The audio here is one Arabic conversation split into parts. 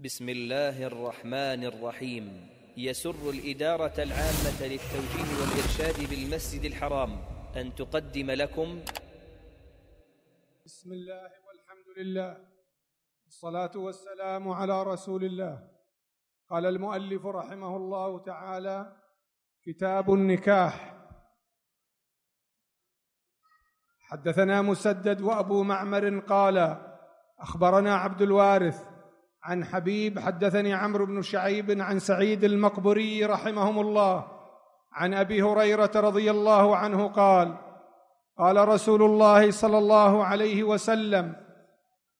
بسم الله الرحمن الرحيم يسر الإدارة العامة للتوجيه والإرشاد بالمسجد الحرام أن تقدم لكم بسم الله والحمد لله الصلاة والسلام على رسول الله قال المؤلف رحمه الله تعالى كتاب النكاح حدثنا مسدد وأبو معمر قال أخبرنا عبد الوارث عن حبيب حدثني عمرو بن شعيب عن سعيد المقبري رحمهم الله عن ابي هريره رضي الله عنه قال قال رسول الله صلى الله عليه وسلم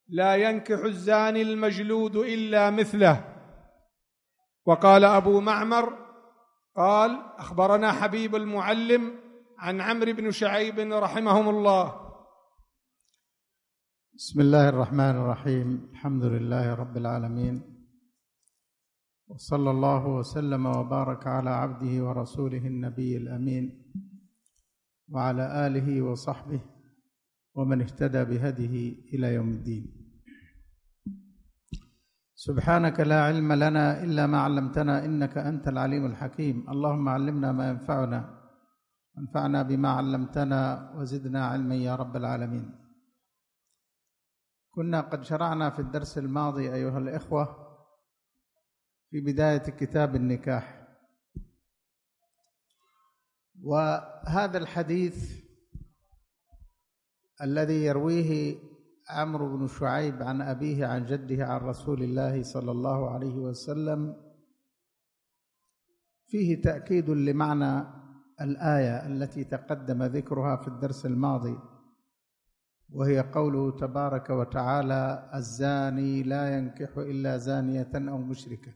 لا ينكح الزاني المجلود الا مثله وقال ابو معمر قال اخبرنا حبيب المعلم عن عمرو بن شعيب رحمهم الله بسم الله الرحمن الرحيم الحمد لله رب العالمين وصلى الله وسلم وبارك على عبده ورسوله النبي الامين وعلى اله وصحبه ومن اهتدى بهديه الى يوم الدين سبحانك لا علم لنا الا ما علمتنا انك انت العليم الحكيم اللهم علمنا ما ينفعنا وانفعنا بما علمتنا وزدنا علما يا رب العالمين كنا قد شرعنا في الدرس الماضي أيها الإخوة في بداية كتاب النكاح وهذا الحديث الذي يرويه عمرو بن شعيب عن أبيه عن جده عن رسول الله صلى الله عليه وسلم فيه تأكيد لمعنى الآية التي تقدم ذكرها في الدرس الماضي وهي قوله تبارك وتعالى الزاني لا ينكح الا زانيه او مشركه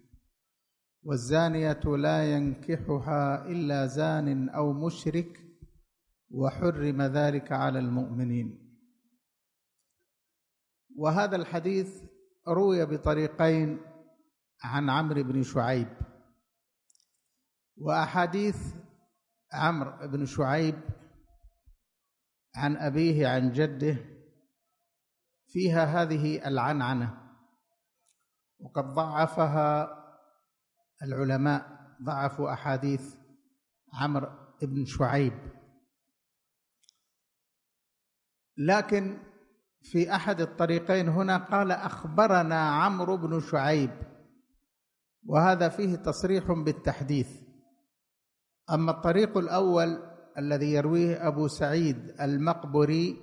والزانيه لا ينكحها الا زان او مشرك وحرم ذلك على المؤمنين وهذا الحديث روي بطريقين عن عمرو بن شعيب واحاديث عمرو بن شعيب عن أبيه عن جده فيها هذه العنعنة وقد ضعفها العلماء ضعفوا أحاديث عمرو بن شعيب لكن في أحد الطريقين هنا قال أخبرنا عمرو بن شعيب وهذا فيه تصريح بالتحديث أما الطريق الأول الذي يرويه أبو سعيد المقبري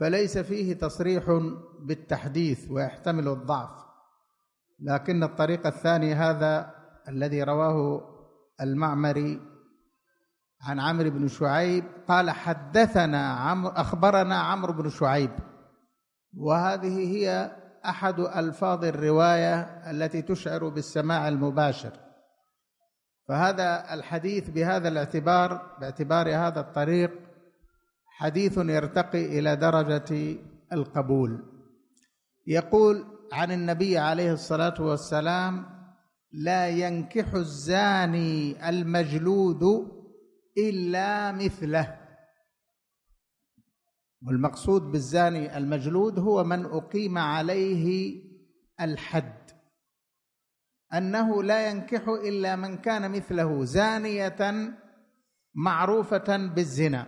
فليس فيه تصريح بالتحديث ويحتمل الضعف لكن الطريق الثاني هذا الذي رواه المعمري عن عمرو بن شعيب قال حدثنا عمرو أخبرنا عمرو بن شعيب وهذه هي أحد ألفاظ الرواية التي تشعر بالسماع المباشر فهذا الحديث بهذا الاعتبار باعتبار هذا الطريق حديث يرتقي الى درجه القبول يقول عن النبي عليه الصلاه والسلام لا ينكح الزاني المجلود الا مثله والمقصود بالزاني المجلود هو من اقيم عليه الحد انه لا ينكح الا من كان مثله زانيه معروفه بالزنا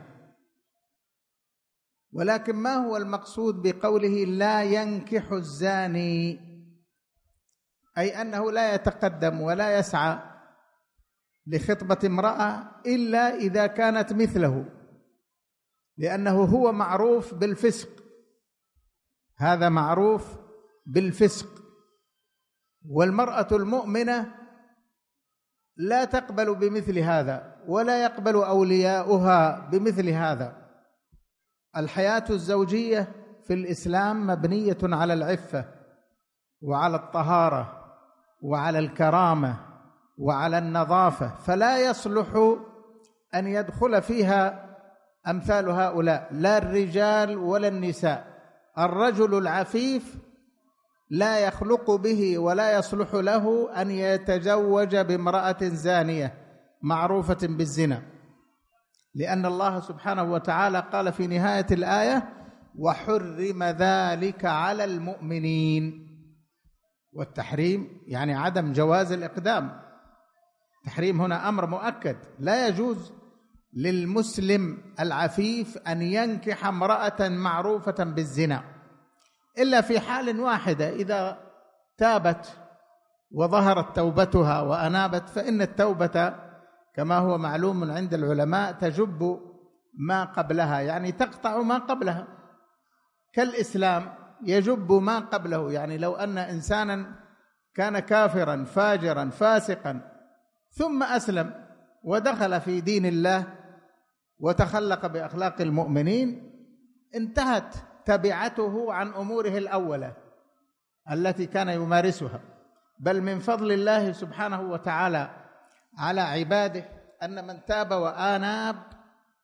ولكن ما هو المقصود بقوله لا ينكح الزاني اي انه لا يتقدم ولا يسعى لخطبه امراه الا اذا كانت مثله لانه هو معروف بالفسق هذا معروف بالفسق والمرأة المؤمنة لا تقبل بمثل هذا ولا يقبل أولياؤها بمثل هذا الحياة الزوجية في الإسلام مبنية على العفة وعلى الطهارة وعلى الكرامة وعلى النظافة فلا يصلح أن يدخل فيها أمثال هؤلاء لا الرجال ولا النساء الرجل العفيف لا يخلق به ولا يصلح له ان يتزوج بامراه زانيه معروفه بالزنا لان الله سبحانه وتعالى قال في نهايه الايه وحرم ذلك على المؤمنين والتحريم يعني عدم جواز الاقدام تحريم هنا امر مؤكد لا يجوز للمسلم العفيف ان ينكح امراه معروفه بالزنا الا في حال واحده اذا تابت وظهرت توبتها وانابت فان التوبه كما هو معلوم عند العلماء تجب ما قبلها يعني تقطع ما قبلها كالاسلام يجب ما قبله يعني لو ان انسانا كان كافرا فاجرا فاسقا ثم اسلم ودخل في دين الله وتخلق باخلاق المؤمنين انتهت تبعته عن اموره الاوله التي كان يمارسها بل من فضل الله سبحانه وتعالى على عباده ان من تاب واناب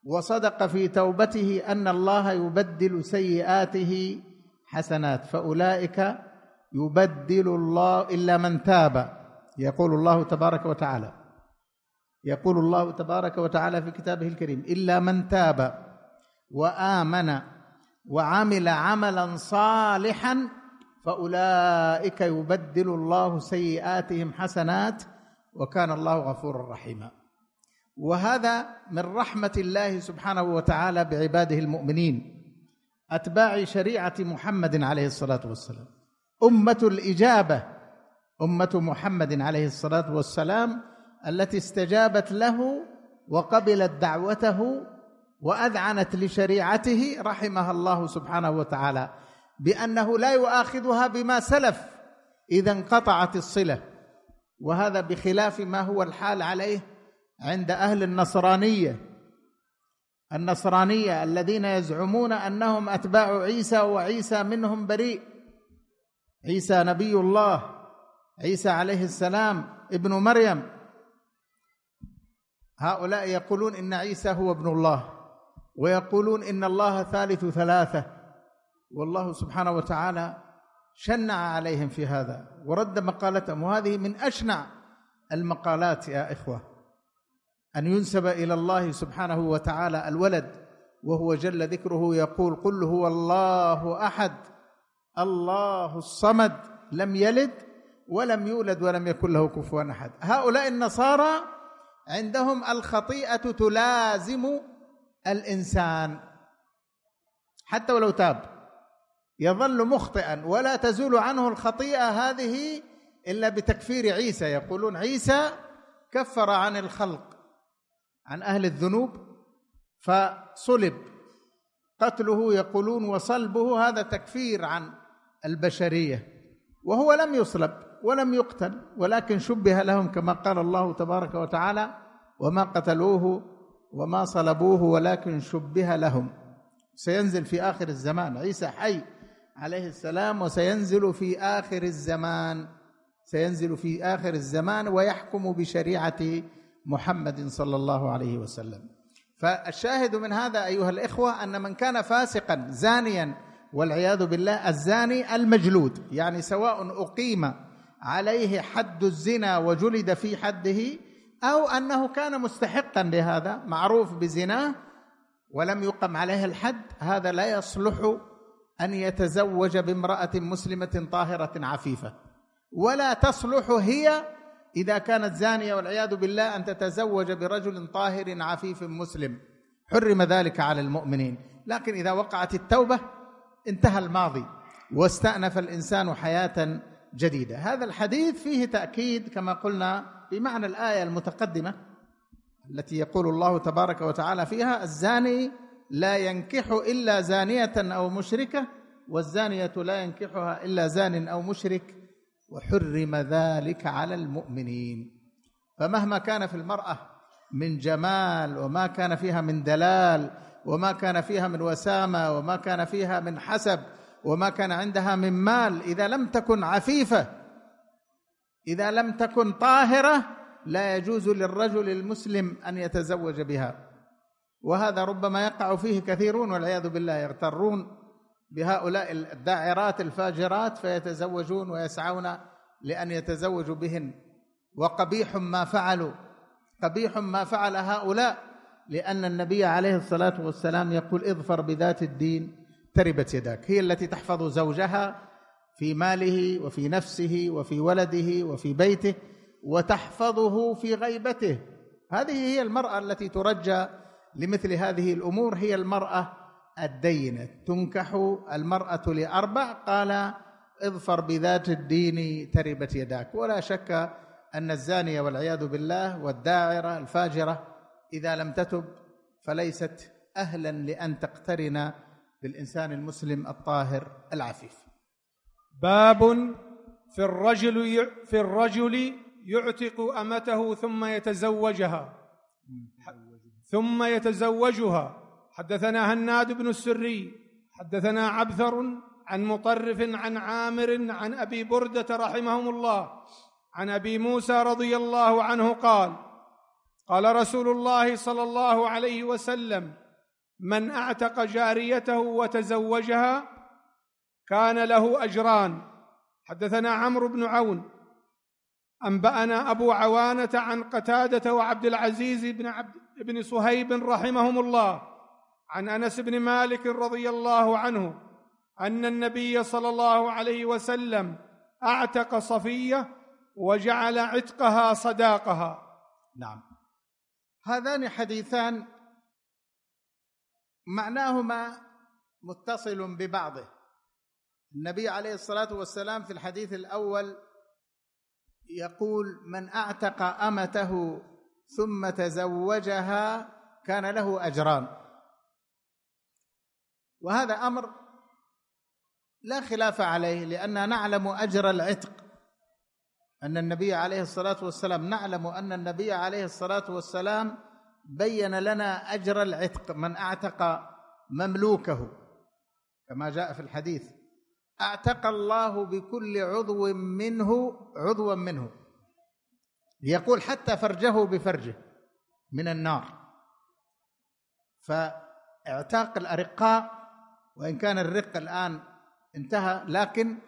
وصدق في توبته ان الله يبدل سيئاته حسنات فاولئك يبدل الله الا من تاب يقول الله تبارك وتعالى يقول الله تبارك وتعالى في كتابه الكريم الا من تاب وامن وعمل عملا صالحا فاولئك يبدل الله سيئاتهم حسنات وكان الله غفورا رحيما وهذا من رحمه الله سبحانه وتعالى بعباده المؤمنين اتباع شريعه محمد عليه الصلاه والسلام امه الاجابه امه محمد عليه الصلاه والسلام التي استجابت له وقبلت دعوته واذعنت لشريعته رحمها الله سبحانه وتعالى بانه لا يؤاخذها بما سلف اذا انقطعت الصله وهذا بخلاف ما هو الحال عليه عند اهل النصرانيه النصرانيه الذين يزعمون انهم اتباع عيسى وعيسى منهم بريء عيسى نبي الله عيسى عليه السلام ابن مريم هؤلاء يقولون ان عيسى هو ابن الله ويقولون ان الله ثالث ثلاثه والله سبحانه وتعالى شنع عليهم في هذا ورد مقالتهم وهذه من اشنع المقالات يا اخوه ان ينسب الى الله سبحانه وتعالى الولد وهو جل ذكره يقول قل هو الله احد الله الصمد لم يلد ولم يولد ولم يكن له كفوا احد هؤلاء النصارى عندهم الخطيئه تلازم الانسان حتى ولو تاب يظل مخطئا ولا تزول عنه الخطيئه هذه الا بتكفير عيسى يقولون عيسى كفر عن الخلق عن اهل الذنوب فصلب قتله يقولون وصلبه هذا تكفير عن البشريه وهو لم يصلب ولم يقتل ولكن شبه لهم كما قال الله تبارك وتعالى وما قتلوه وما صلبوه ولكن شبه لهم سينزل في اخر الزمان عيسى حي عليه السلام وسينزل في اخر الزمان سينزل في اخر الزمان ويحكم بشريعه محمد صلى الله عليه وسلم فالشاهد من هذا ايها الاخوه ان من كان فاسقا زانيا والعياذ بالله الزاني المجلود يعني سواء اقيم عليه حد الزنا وجلد في حده او انه كان مستحقا لهذا معروف بزناه ولم يقم عليه الحد هذا لا يصلح ان يتزوج بامراه مسلمه طاهره عفيفه ولا تصلح هي اذا كانت زانيه والعياذ بالله ان تتزوج برجل طاهر عفيف مسلم حرم ذلك على المؤمنين لكن اذا وقعت التوبه انتهى الماضي واستانف الانسان حياه جديده هذا الحديث فيه تاكيد كما قلنا بمعنى الآية المتقدمة التي يقول الله تبارك وتعالى فيها الزاني لا ينكح إلا زانية أو مشركة والزانية لا ينكحها إلا زان أو مشرك وحرم ذلك على المؤمنين فمهما كان في المرأة من جمال وما كان فيها من دلال وما كان فيها من وسامة وما كان فيها من حسب وما كان عندها من مال إذا لم تكن عفيفة اذا لم تكن طاهره لا يجوز للرجل المسلم ان يتزوج بها وهذا ربما يقع فيه كثيرون والعياذ بالله يغترون بهؤلاء الداعرات الفاجرات فيتزوجون ويسعون لان يتزوجوا بهن وقبيح ما فعلوا قبيح ما فعل هؤلاء لان النبي عليه الصلاه والسلام يقول اظفر بذات الدين تربت يداك هي التي تحفظ زوجها في ماله وفي نفسه وفي ولده وفي بيته وتحفظه في غيبته هذه هي المراه التي ترجى لمثل هذه الامور هي المراه الدينه تنكح المراه لاربع قال اظفر بذات الدين تربت يداك ولا شك ان الزانيه والعياذ بالله والداعره الفاجره اذا لم تتب فليست اهلا لان تقترن بالانسان المسلم الطاهر العفيف باب في الرجل في الرجل يعتق امته ثم يتزوجها ثم يتزوجها حدثنا هناد بن السري حدثنا عبثر عن مطرف عن عامر عن ابي برده رحمهم الله عن ابي موسى رضي الله عنه قال قال رسول الله صلى الله عليه وسلم من اعتق جاريته وتزوجها كان له اجران حدثنا عمرو بن عون انبانا ابو عوانه عن قتاده وعبد العزيز بن عبد بن صهيب رحمهم الله عن انس بن مالك رضي الله عنه ان النبي صلى الله عليه وسلم اعتق صفيه وجعل عتقها صداقها نعم هذان حديثان معناهما متصل ببعضه النبي عليه الصلاه والسلام في الحديث الاول يقول من اعتق امته ثم تزوجها كان له اجران وهذا امر لا خلاف عليه لاننا نعلم اجر العتق ان النبي عليه الصلاه والسلام نعلم ان النبي عليه الصلاه والسلام بين لنا اجر العتق من اعتق مملوكه كما جاء في الحديث اعتق الله بكل عضو منه عضوا منه يقول حتى فرجه بفرجه من النار فاعتاق الارقاء وان كان الرق الان انتهى لكن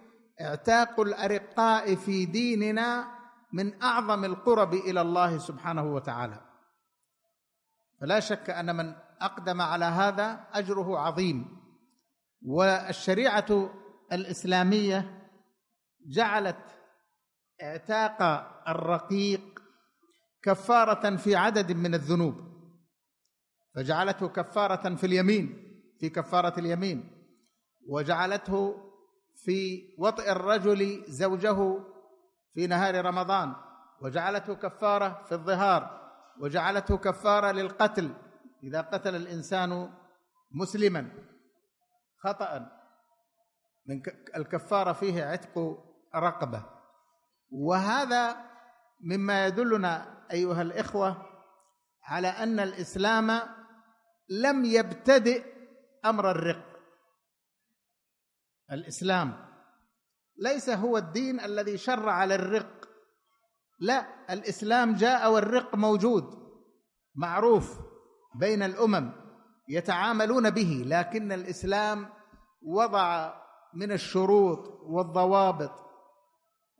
اعتاق الارقاء في ديننا من اعظم القرب الى الله سبحانه وتعالى فلا شك ان من اقدم على هذا اجره عظيم والشريعه الاسلاميه جعلت اعتاق الرقيق كفاره في عدد من الذنوب فجعلته كفاره في اليمين في كفاره اليمين وجعلته في وطئ الرجل زوجه في نهار رمضان وجعلته كفاره في الظهار وجعلته كفاره للقتل اذا قتل الانسان مسلما خطأ الكفارة فيه عتق رقبة وهذا مما يدلنا أيها الإخوة على أن الإسلام لم يبتدئ أمر الرق الإسلام ليس هو الدين الذي شرع للرق لا الإسلام جاء والرق موجود معروف بين الأمم يتعاملون به لكن الإسلام وضع من الشروط والضوابط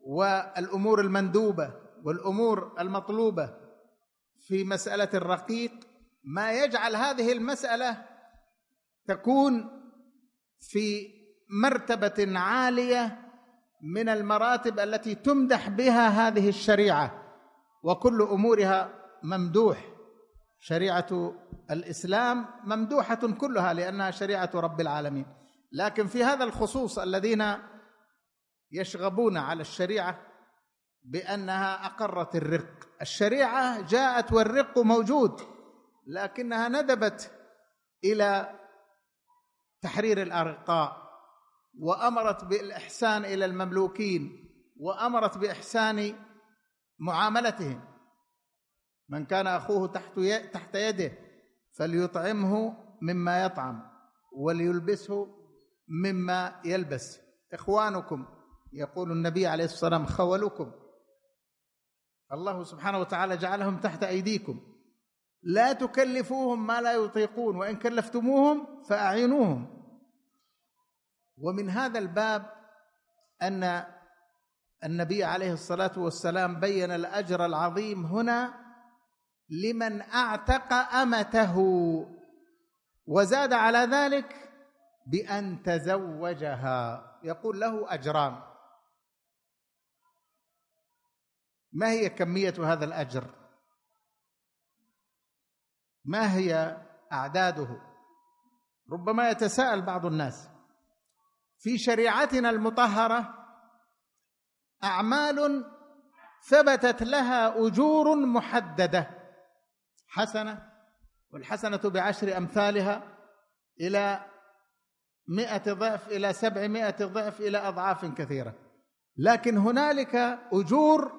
والامور المندوبه والامور المطلوبه في مساله الرقيق ما يجعل هذه المساله تكون في مرتبه عاليه من المراتب التي تمدح بها هذه الشريعه وكل امورها ممدوح شريعه الاسلام ممدوحه كلها لانها شريعه رب العالمين لكن في هذا الخصوص الذين يشغبون على الشريعه بانها اقرت الرق الشريعه جاءت والرق موجود لكنها ندبت الى تحرير الارقاء وامرت بالاحسان الى المملوكين وامرت باحسان معاملتهم من كان اخوه تحت تحت يده فليطعمه مما يطعم وليلبسه مما يلبس اخوانكم يقول النبي عليه الصلاه والسلام خولكم الله سبحانه وتعالى جعلهم تحت ايديكم لا تكلفوهم ما لا يطيقون وان كلفتموهم فاعينوهم ومن هذا الباب ان النبي عليه الصلاه والسلام بين الاجر العظيم هنا لمن اعتق امته وزاد على ذلك بان تزوجها يقول له اجران ما هي كميه هذا الاجر ما هي اعداده ربما يتساءل بعض الناس في شريعتنا المطهره اعمال ثبتت لها اجور محدده حسنه والحسنه بعشر امثالها الى مئة ضعف إلى سبعمائة ضعف إلى أضعاف كثيرة لكن هنالك أجور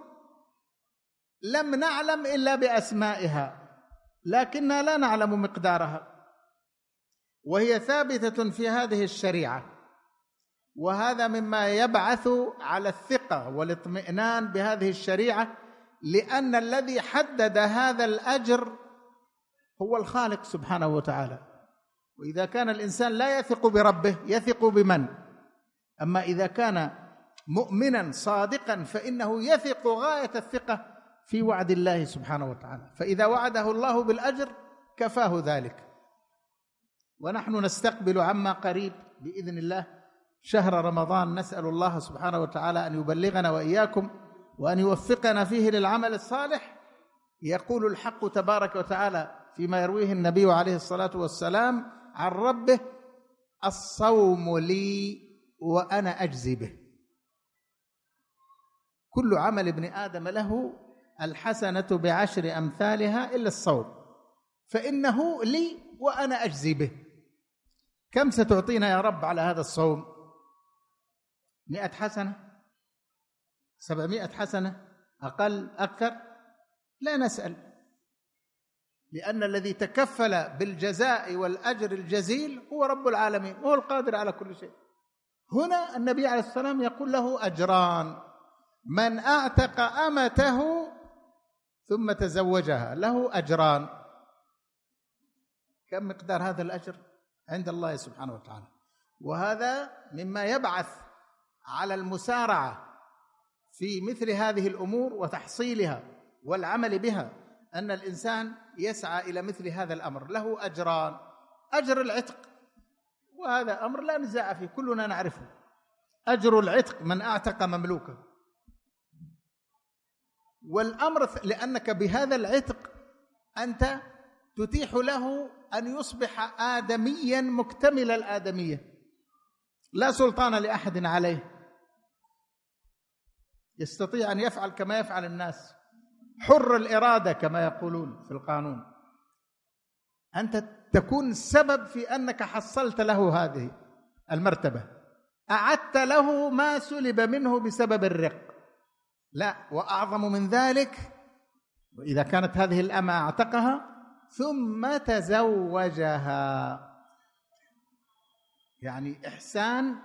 لم نعلم إلا بأسمائها لكننا لا نعلم مقدارها وهي ثابتة في هذه الشريعة وهذا مما يبعث على الثقة والاطمئنان بهذه الشريعة لأن الذي حدد هذا الأجر هو الخالق سبحانه وتعالى واذا كان الانسان لا يثق بربه يثق بمن اما اذا كان مؤمنا صادقا فانه يثق غايه الثقه في وعد الله سبحانه وتعالى فاذا وعده الله بالاجر كفاه ذلك ونحن نستقبل عما قريب باذن الله شهر رمضان نسال الله سبحانه وتعالى ان يبلغنا واياكم وان يوفقنا فيه للعمل الصالح يقول الحق تبارك وتعالى فيما يرويه النبي عليه الصلاه والسلام عن ربه الصوم لي وانا اجزي به كل عمل ابن ادم له الحسنه بعشر امثالها الا الصوم فانه لي وانا اجزي به كم ستعطينا يا رب على هذا الصوم مئة حسنة سبعمائة حسنة أقل أكثر لا نسأل لأن الذي تكفل بالجزاء والأجر الجزيل هو رب العالمين هو القادر على كل شيء هنا النبي عليه السلام يقول له أجران من أعتق أمته ثم تزوجها له أجران كم مقدار هذا الأجر عند الله سبحانه وتعالى وهذا مما يبعث على المسارعة في مثل هذه الأمور وتحصيلها والعمل بها ان الانسان يسعى الى مثل هذا الامر له اجران اجر العتق وهذا امر لا نزاع فيه كلنا نعرفه اجر العتق من اعتق مملوكه والامر لانك بهذا العتق انت تتيح له ان يصبح ادميا مكتمل الادميه لا سلطان لاحد عليه يستطيع ان يفعل كما يفعل الناس حر الاراده كما يقولون في القانون انت تكون سبب في انك حصلت له هذه المرتبه اعدت له ما سلب منه بسبب الرق لا واعظم من ذلك اذا كانت هذه الامه اعتقها ثم تزوجها يعني احسان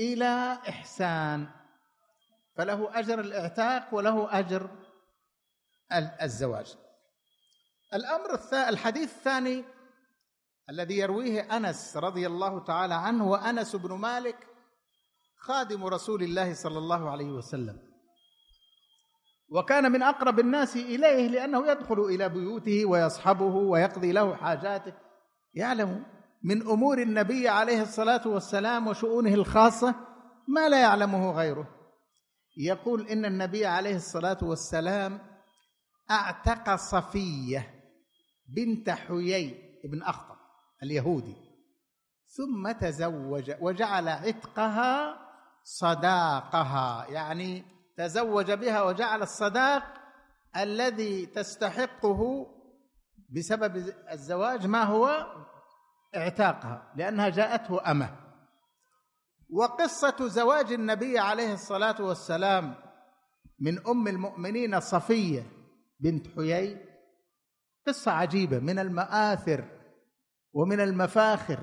الى احسان فله اجر الاعتاق وله اجر الزواج الأمر الحديث الثاني الذي يرويه أنس رضي الله تعالى عنه وأنس بن مالك خادم رسول الله صلى الله عليه وسلم وكان من أقرب الناس إليه لأنه يدخل إلى بيوته ويصحبه ويقضي له حاجاته يعلم من أمور النبي عليه الصلاة والسلام وشؤونه الخاصة ما لا يعلمه غيره يقول إن النبي عليه الصلاة والسلام اعتق صفيه بنت حيي بن اخطب اليهودي ثم تزوج وجعل عتقها صداقها يعني تزوج بها وجعل الصداق الذي تستحقه بسبب الزواج ما هو اعتاقها لانها جاءته امه وقصه زواج النبي عليه الصلاه والسلام من ام المؤمنين صفيه بنت حيي قصه عجيبه من المآثر ومن المفاخر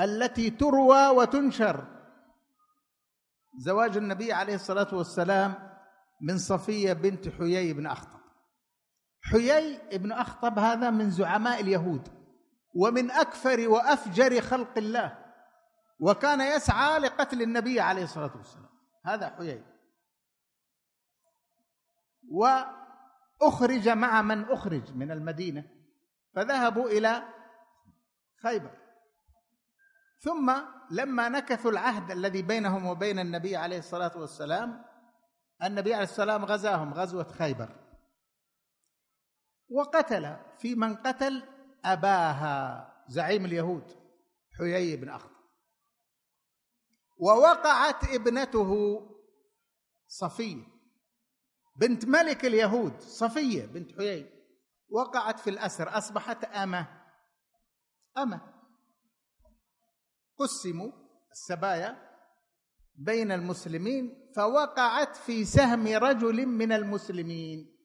التي تروى وتنشر زواج النبي عليه الصلاه والسلام من صفيه بنت حيي بن اخطب حيي بن اخطب هذا من زعماء اليهود ومن اكفر وافجر خلق الله وكان يسعى لقتل النبي عليه الصلاه والسلام هذا حيي و أخرج مع من أخرج من المدينة فذهبوا إلى خيبر ثم لما نكثوا العهد الذي بينهم وبين النبي عليه الصلاة والسلام النبي عليه السلام غزاهم غزوة خيبر وقتل في من قتل أباها زعيم اليهود حيي بن أخطب ووقعت ابنته صفيه بنت ملك اليهود صفية بنت حيي وقعت في الأسر أصبحت أمة أمة قسموا السبايا بين المسلمين فوقعت في سهم رجل من المسلمين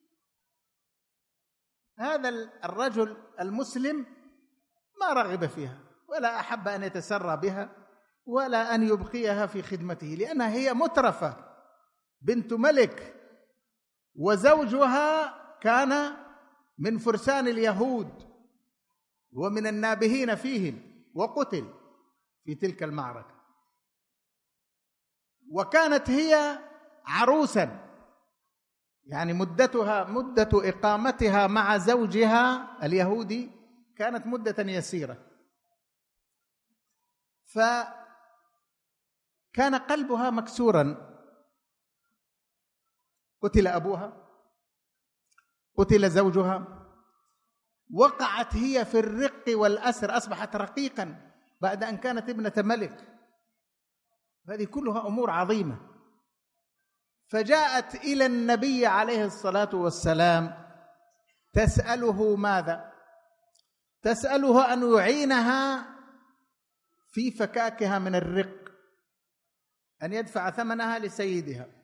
هذا الرجل المسلم ما رغب فيها ولا احب ان يتسرى بها ولا ان يبقيها في خدمته لانها هي مترفه بنت ملك وزوجها كان من فرسان اليهود ومن النابهين فيهم وقتل في تلك المعركه وكانت هي عروسا يعني مدتها مده اقامتها مع زوجها اليهودي كانت مده يسيره فكان قلبها مكسورا قتل ابوها قتل زوجها وقعت هي في الرق والاسر اصبحت رقيقا بعد ان كانت ابنه ملك هذه كلها امور عظيمه فجاءت الى النبي عليه الصلاه والسلام تساله ماذا تساله ان يعينها في فكاكها من الرق ان يدفع ثمنها لسيدها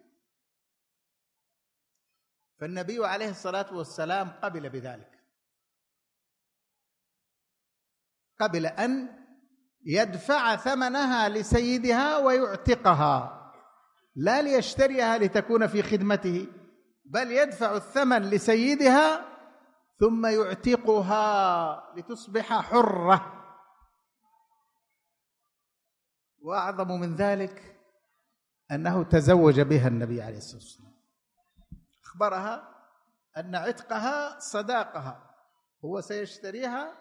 فالنبي عليه الصلاه والسلام قبل بذلك قبل ان يدفع ثمنها لسيدها ويعتقها لا ليشتريها لتكون في خدمته بل يدفع الثمن لسيدها ثم يعتقها لتصبح حره واعظم من ذلك انه تزوج بها النبي عليه الصلاه والسلام أخبرها أن عتقها صداقها هو سيشتريها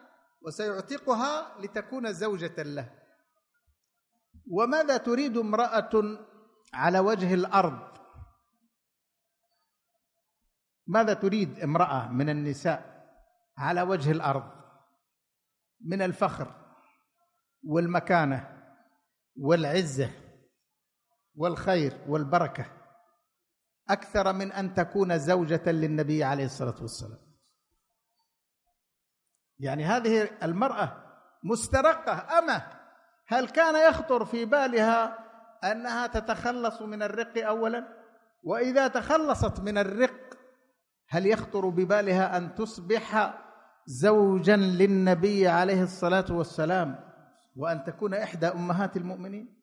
وسيعتقها لتكون زوجة له وماذا تريد امرأة على وجه الأرض ماذا تريد امرأة من النساء على وجه الأرض من الفخر والمكانة والعزة والخير والبركه اكثر من ان تكون زوجه للنبي عليه الصلاه والسلام يعني هذه المراه مسترقه اما هل كان يخطر في بالها انها تتخلص من الرق اولا واذا تخلصت من الرق هل يخطر ببالها ان تصبح زوجا للنبي عليه الصلاه والسلام وان تكون احدى امهات المؤمنين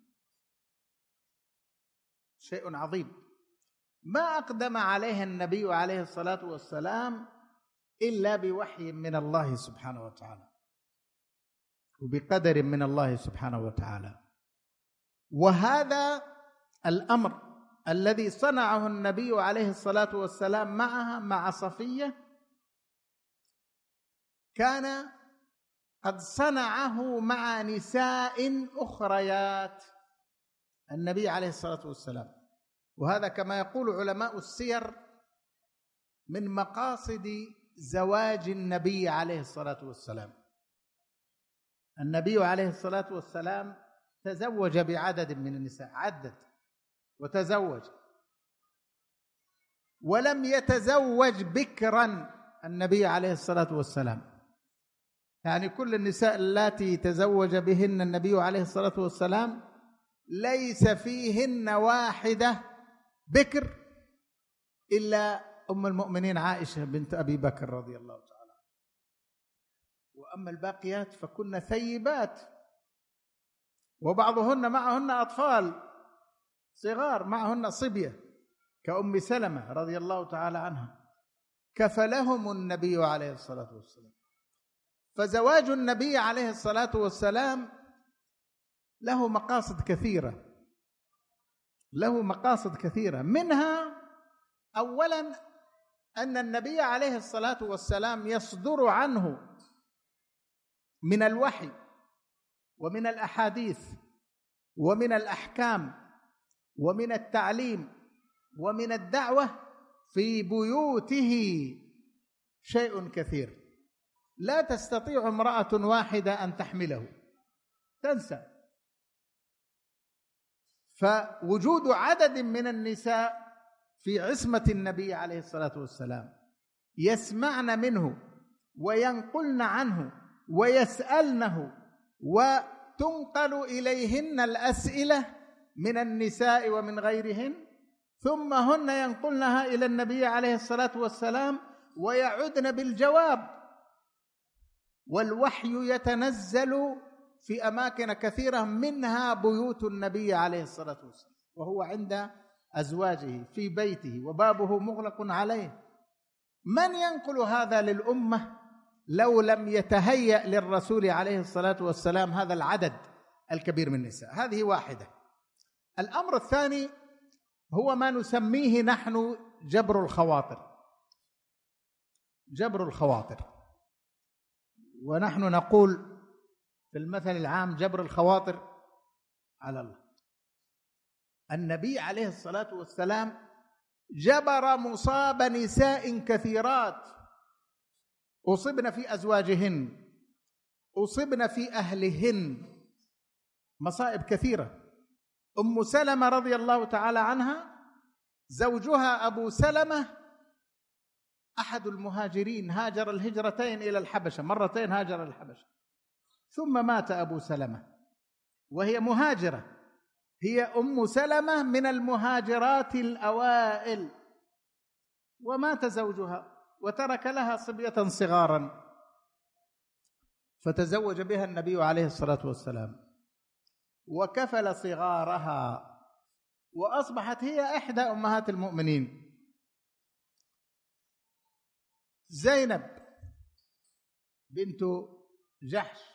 شيء عظيم ما اقدم عليها النبي عليه الصلاه والسلام الا بوحي من الله سبحانه وتعالى وبقدر من الله سبحانه وتعالى وهذا الامر الذي صنعه النبي عليه الصلاه والسلام معها مع صفيه كان قد صنعه مع نساء اخريات النبي عليه الصلاه والسلام وهذا كما يقول علماء السير من مقاصد زواج النبي عليه الصلاه والسلام النبي عليه الصلاه والسلام تزوج بعدد من النساء عدد وتزوج ولم يتزوج بكرا النبي عليه الصلاه والسلام يعني كل النساء اللاتي تزوج بهن النبي عليه الصلاه والسلام ليس فيهن واحده بكر إلا أم المؤمنين عائشة بنت أبي بكر رضي الله تعالى وأما الباقيات فكن ثيبات وبعضهن معهن أطفال صغار معهن صبية كأم سلمة رضي الله تعالى عنها كفلهم النبي عليه الصلاة والسلام فزواج النبي عليه الصلاة والسلام له مقاصد كثيرة له مقاصد كثيره منها اولا ان النبي عليه الصلاه والسلام يصدر عنه من الوحي ومن الاحاديث ومن الاحكام ومن التعليم ومن الدعوه في بيوته شيء كثير لا تستطيع امراه واحده ان تحمله تنسى فوجود عدد من النساء في عصمه النبي عليه الصلاه والسلام يسمعن منه وينقلن عنه ويسالنه وتنقل اليهن الاسئله من النساء ومن غيرهن ثم هن ينقلنها الى النبي عليه الصلاه والسلام ويعدن بالجواب والوحي يتنزل في اماكن كثيره منها بيوت النبي عليه الصلاه والسلام وهو عند ازواجه في بيته وبابه مغلق عليه من ينقل هذا للامه لو لم يتهيا للرسول عليه الصلاه والسلام هذا العدد الكبير من النساء هذه واحده الامر الثاني هو ما نسميه نحن جبر الخواطر جبر الخواطر ونحن نقول في المثل العام جبر الخواطر على الله النبي عليه الصلاه والسلام جبر مصاب نساء كثيرات اصبن في ازواجهن اصبن في اهلهن مصائب كثيره ام سلمه رضي الله تعالى عنها زوجها ابو سلمه احد المهاجرين هاجر الهجرتين الى الحبشه مرتين هاجر الحبشه ثم مات ابو سلمه وهي مهاجره هي ام سلمه من المهاجرات الاوائل ومات زوجها وترك لها صبيه صغارا فتزوج بها النبي عليه الصلاه والسلام وكفل صغارها واصبحت هي احدى امهات المؤمنين زينب بنت جحش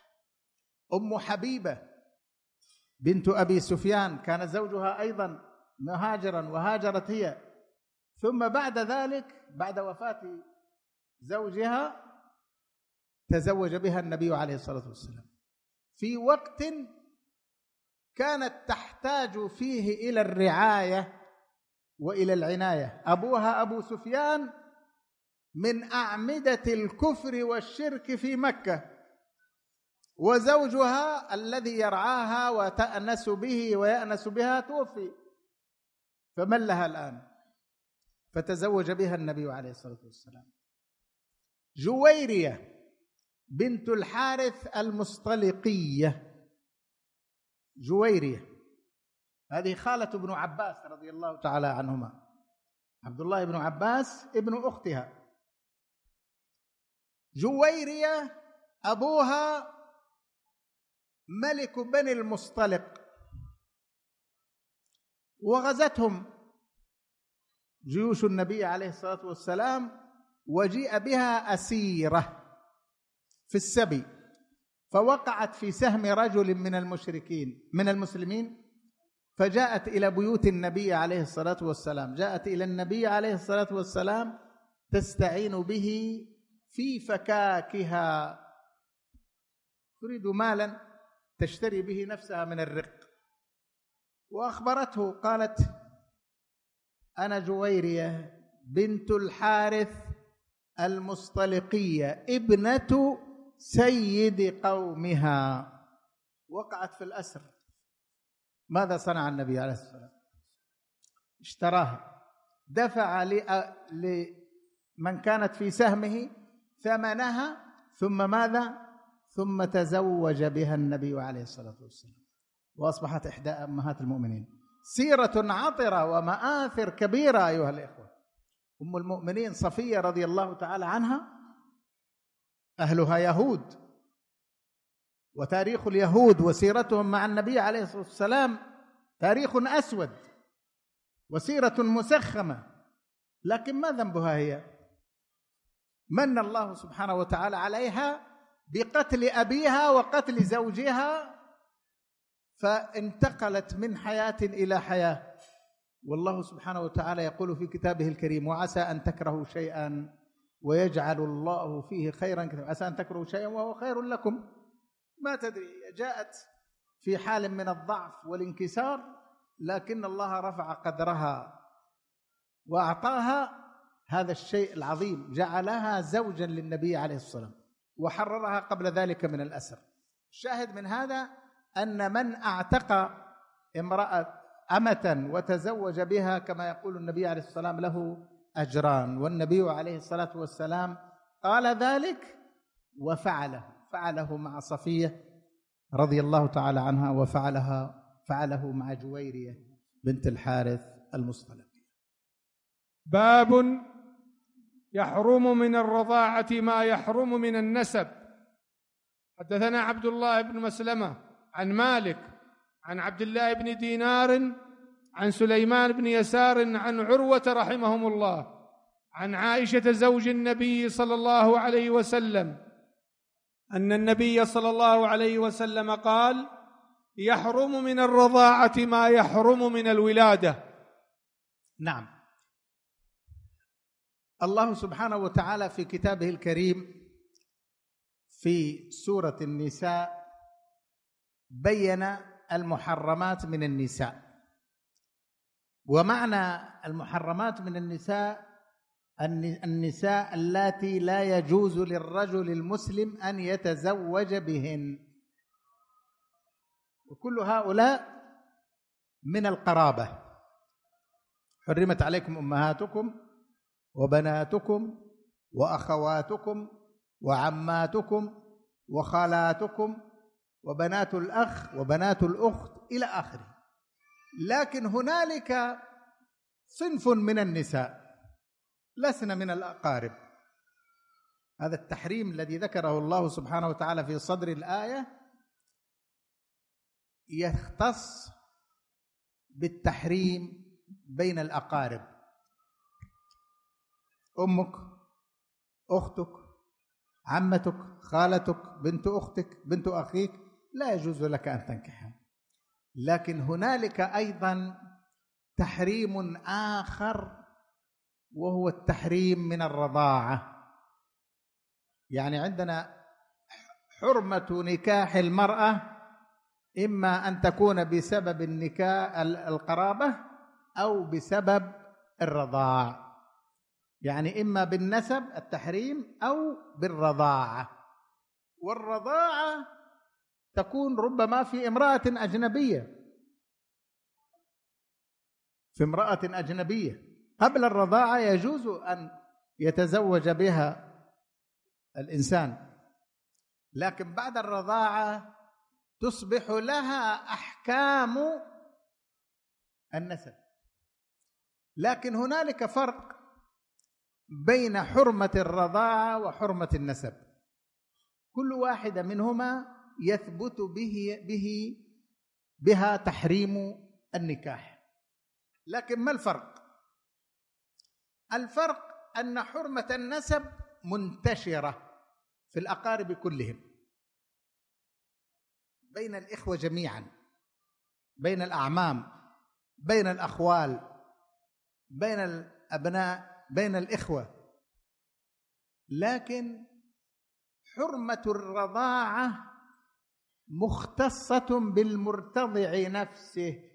أم حبيبة بنت أبي سفيان كان زوجها أيضا مهاجرا وهاجرت هي ثم بعد ذلك بعد وفاة زوجها تزوج بها النبي عليه الصلاة والسلام في وقت كانت تحتاج فيه إلى الرعاية وإلى العناية أبوها أبو سفيان من أعمدة الكفر والشرك في مكة وزوجها الذي يرعاها وتأنس به ويأنس بها توفي فمن لها الآن فتزوج بها النبي عليه الصلاة والسلام جويرية بنت الحارث المصطلقية جويرية هذه خالة ابن عباس رضي الله تعالى عنهما عبد الله بن عباس ابن أختها جويرية أبوها ملك بني المصطلق وغزتهم جيوش النبي عليه الصلاه والسلام وجيء بها اسيره في السبي فوقعت في سهم رجل من المشركين من المسلمين فجاءت الى بيوت النبي عليه الصلاه والسلام جاءت الى النبي عليه الصلاه والسلام تستعين به في فكاكها تريد مالا تشتري به نفسها من الرق واخبرته قالت انا جويريه بنت الحارث المصطلقيه ابنه سيد قومها وقعت في الاسر ماذا صنع النبي عليه الصلاه والسلام اشتراها دفع لمن كانت في سهمه ثمنها ثم ماذا ثم تزوج بها النبي عليه الصلاه والسلام واصبحت احدى امهات المؤمنين سيره عطره وماثر كبيره ايها الاخوه ام المؤمنين صفيه رضي الله تعالى عنها اهلها يهود وتاريخ اليهود وسيرتهم مع النبي عليه الصلاه والسلام تاريخ اسود وسيره مسخمه لكن ما ذنبها هي من الله سبحانه وتعالى عليها بقتل ابيها وقتل زوجها فانتقلت من حياه الى حياه والله سبحانه وتعالى يقول في كتابه الكريم وعسى ان تكرهوا شيئا ويجعل الله فيه خيرا كثيرا عسى ان تكرهوا شيئا وهو خير لكم ما تدري جاءت في حال من الضعف والانكسار لكن الله رفع قدرها واعطاها هذا الشيء العظيم جعلها زوجا للنبي عليه الصلاه والسلام وحررها قبل ذلك من الأسر الشاهد من هذا أن من اعتق امرأة أمة وتزوج بها كما يقول النبي عليه الصلاة والسلام له أجران والنبي عليه الصلاة والسلام قال ذلك وفعله فعله مع صفية رضي الله تعالى عنها وفعلها فعله مع جويرية بنت الحارث المصطلق باب يحرم من الرضاعة ما يحرم من النسب حدثنا عبد الله بن مسلمة عن مالك عن عبد الله بن دينار عن سليمان بن يسار عن عروة رحمهم الله عن عائشة زوج النبي صلى الله عليه وسلم أن النبي صلى الله عليه وسلم قال يحرم من الرضاعة ما يحرم من الولادة نعم الله سبحانه وتعالى في كتابه الكريم في سوره النساء بين المحرمات من النساء ومعنى المحرمات من النساء النساء اللاتي لا يجوز للرجل المسلم ان يتزوج بهن وكل هؤلاء من القرابه حرمت عليكم امهاتكم وبناتكم واخواتكم وعماتكم وخالاتكم وبنات الاخ وبنات الاخت الى اخره لكن هنالك صنف من النساء لسنا من الاقارب هذا التحريم الذي ذكره الله سبحانه وتعالى في صدر الايه يختص بالتحريم بين الاقارب امك اختك عمتك خالتك بنت اختك بنت اخيك لا يجوز لك ان تنكحها لكن هنالك ايضا تحريم اخر وهو التحريم من الرضاعه يعني عندنا حرمه نكاح المراه اما ان تكون بسبب النكاح القرابه او بسبب الرضاع يعني اما بالنسب التحريم او بالرضاعه والرضاعه تكون ربما في امراه اجنبيه في امراه اجنبيه قبل الرضاعه يجوز ان يتزوج بها الانسان لكن بعد الرضاعه تصبح لها احكام النسب لكن هنالك فرق بين حرمة الرضاعة وحرمة النسب كل واحدة منهما يثبت به به بها تحريم النكاح لكن ما الفرق؟ الفرق أن حرمة النسب منتشرة في الأقارب كلهم بين الإخوة جميعا بين الأعمام بين الأخوال بين الأبناء بين الاخوه لكن حرمه الرضاعه مختصه بالمرتضع نفسه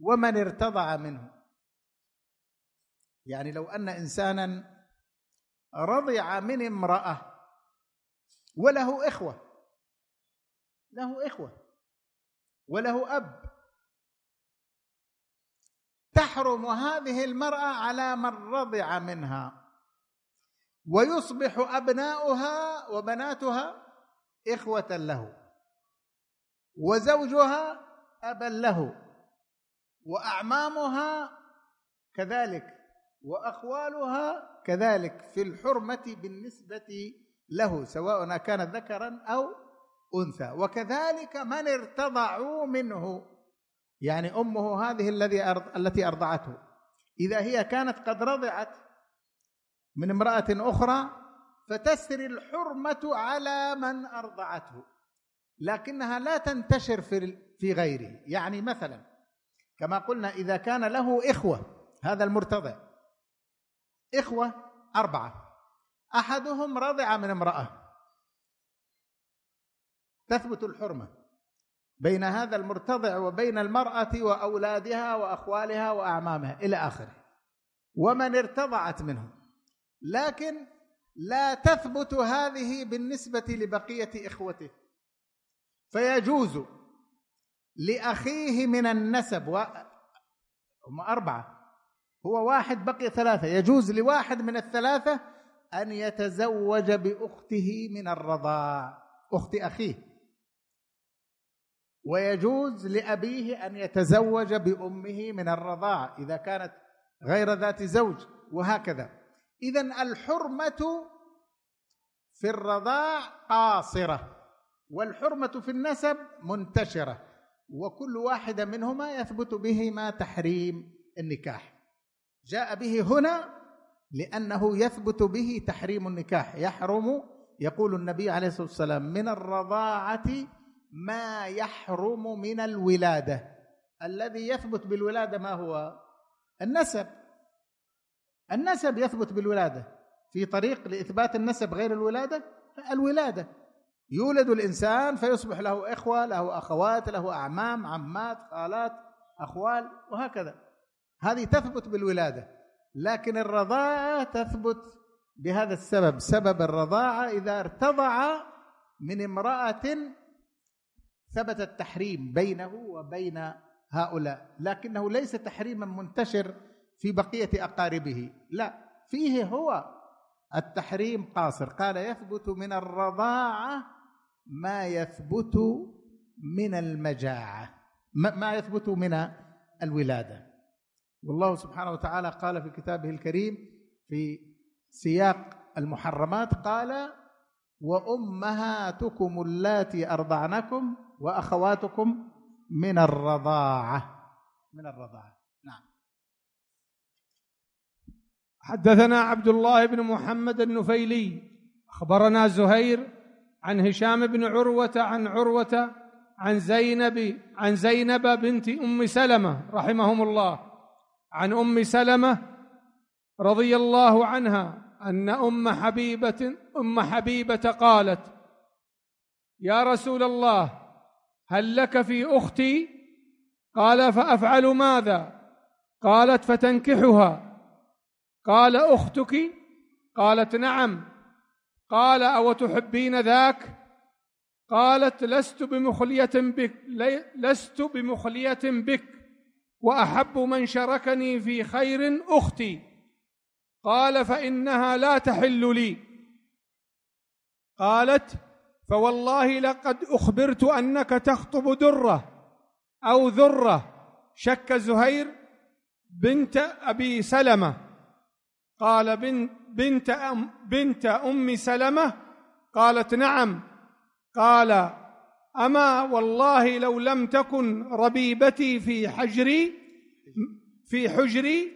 ومن ارتضع منه يعني لو ان انسانا رضع من امراه وله اخوه له اخوه وله اب تحرم هذه المراه على من رضع منها ويصبح ابناؤها وبناتها اخوه له وزوجها ابا له واعمامها كذلك واخوالها كذلك في الحرمه بالنسبه له سواء كان ذكرا او انثى وكذلك من ارتضعوا منه يعني امه هذه الذي أرض التي ارضعته اذا هي كانت قد رضعت من امراه اخرى فتسري الحرمه على من ارضعته لكنها لا تنتشر في في غيره يعني مثلا كما قلنا اذا كان له اخوه هذا المرتضع اخوه اربعه احدهم رضع من امراه تثبت الحرمه بين هذا المرتضع وبين المرأة وأولادها وأخوالها وأعمامها إلى آخره ومن ارتضعت منهم لكن لا تثبت هذه بالنسبة لبقية إخوته فيجوز لأخيه من النسب و... هم أربعة هو واحد بقي ثلاثة يجوز لواحد من الثلاثة أن يتزوج بأخته من الرضاع أخت أخيه ويجوز لأبيه أن يتزوج بأمه من الرضاعة إذا كانت غير ذات زوج وهكذا إذا الحرمة في الرضاع قاصرة والحرمة في النسب منتشرة وكل واحدة منهما يثبت بهما تحريم النكاح جاء به هنا لأنه يثبت به تحريم النكاح يحرم يقول النبي عليه الصلاة والسلام من الرضاعة ما يحرم من الولاده الذي يثبت بالولاده ما هو النسب النسب يثبت بالولاده في طريق لاثبات النسب غير الولاده الولاده يولد الانسان فيصبح له اخوه له اخوات له اعمام عمات خالات اخوال وهكذا هذه تثبت بالولاده لكن الرضاعه تثبت بهذا السبب سبب الرضاعه اذا ارتضع من امراه ثبت التحريم بينه وبين هؤلاء لكنه ليس تحريما منتشر في بقيه اقاربه لا فيه هو التحريم قاصر قال يثبت من الرضاعه ما يثبت من المجاعه ما يثبت من الولاده والله سبحانه وتعالى قال في كتابه الكريم في سياق المحرمات قال وامهاتكم اللاتي ارضعنكم واخواتكم من الرضاعه من الرضاعه نعم حدثنا عبد الله بن محمد النفيلي اخبرنا زهير عن هشام بن عروه عن عروه عن زينب عن زينب بنت ام سلمه رحمهم الله عن ام سلمه رضي الله عنها ان ام حبيبه ام حبيبه قالت يا رسول الله هل لك في أختي قال فأفعل ماذا قالت فتنكحها قال أختك قالت نعم قال أو تحبين ذاك قالت لست بمخلية بك لست بمخلية بك وأحب من شركني في خير أختي قال فإنها لا تحل لي قالت فوالله لقد أخبرت أنك تخطب درة أو ذرة شك زهير بنت أبي سلمة قال بنت أم بنت أم سلمة قالت نعم قال أما والله لو لم تكن ربيبتي في حجري في حجري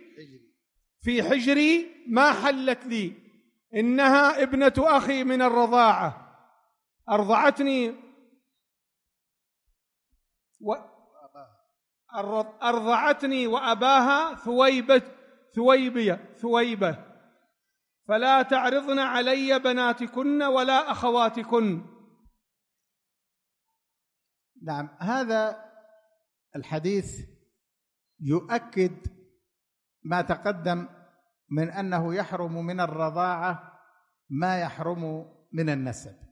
في حجري ما حلت لي إنها ابنة أخي من الرضاعة أرضعتني و أرضعتني وأباها ثويبة ثويبية ثويبة فلا تعرضن علي بناتكن ولا أخواتكن نعم هذا الحديث يؤكد ما تقدم من أنه يحرم من الرضاعة ما يحرم من النسب